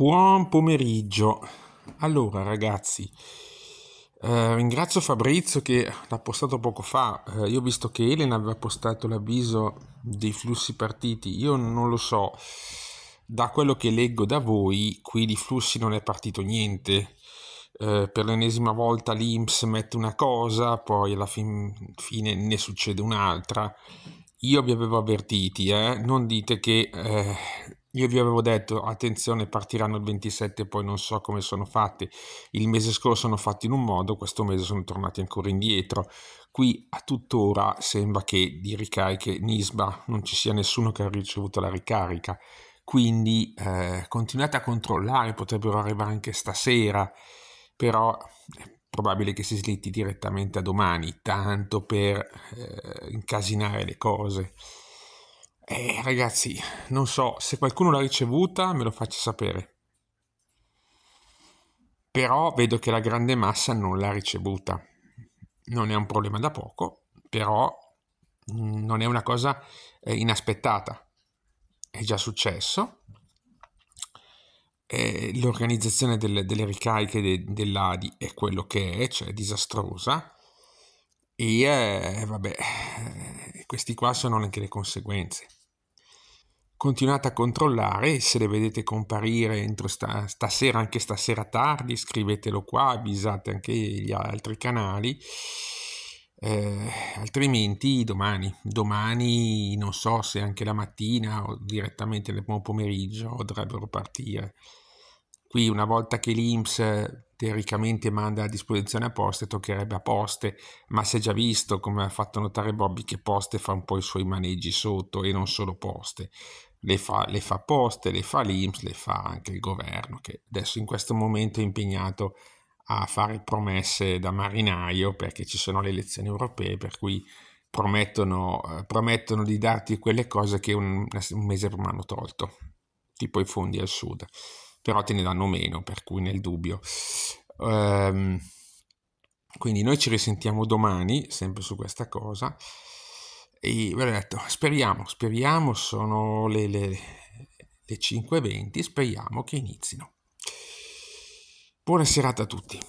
Buon pomeriggio. Allora ragazzi, eh, ringrazio Fabrizio che l'ha postato poco fa. Eh, io ho visto che Elena aveva postato l'avviso dei flussi partiti. Io non lo so, da quello che leggo da voi, qui di flussi non è partito niente. Eh, per l'ennesima volta l'Inps mette una cosa, poi alla fin fine ne succede un'altra. Io vi avevo avvertiti, eh. non dite che eh, io vi avevo detto, attenzione, partiranno il 27 e poi non so come sono fatti. Il mese scorso sono fatti in un modo, questo mese sono tornati ancora indietro. Qui a tuttora sembra che di ricariche Nisba non ci sia nessuno che ha ricevuto la ricarica. Quindi eh, continuate a controllare, potrebbero arrivare anche stasera, però è probabile che si slitti direttamente a domani, tanto per eh, incasinare le cose. Eh, ragazzi, non so, se qualcuno l'ha ricevuta me lo faccia sapere. Però vedo che la grande massa non l'ha ricevuta. Non è un problema da poco, però mm, non è una cosa eh, inaspettata. È già successo. E eh, l'organizzazione delle, delle ricariche de, dell'ADI è quello che è, cioè è disastrosa. E eh, vabbè, eh, questi qua sono anche le conseguenze continuate a controllare, se le vedete comparire entro sta- stasera, anche stasera tardi, scrivetelo qua, avvisate anche gli altri canali. Eh, altrimenti domani, domani non so se anche la mattina o direttamente nel pomeriggio dovrebbero partire. Qui una volta che l'Inps teoricamente manda a disposizione a poste, toccherebbe a poste, ma si è già visto, come ha fatto notare Bobby, che poste fa un po' i suoi maneggi sotto e non solo poste le fa, le fa poste, le fa l'Inps, le fa anche il governo che adesso in questo momento è impegnato a fare promesse da marinaio perché ci sono le elezioni europee per cui promettono, eh, promettono di darti quelle cose che un, un mese prima hanno tolto, tipo i fondi al sud, però te ne danno meno per cui nel dubbio. Um, quindi noi ci risentiamo domani sempre su questa cosa. E ho detto, speriamo, speriamo, sono le, le, le 5.20, speriamo che inizino. Buona serata a tutti.